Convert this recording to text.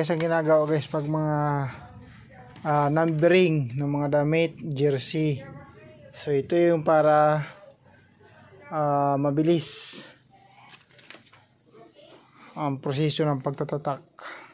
guys ginagawa guys pag mga uh, numbering ng mga damit jersey so ito yung para uh, mabilis ang proseso ng pagtatatak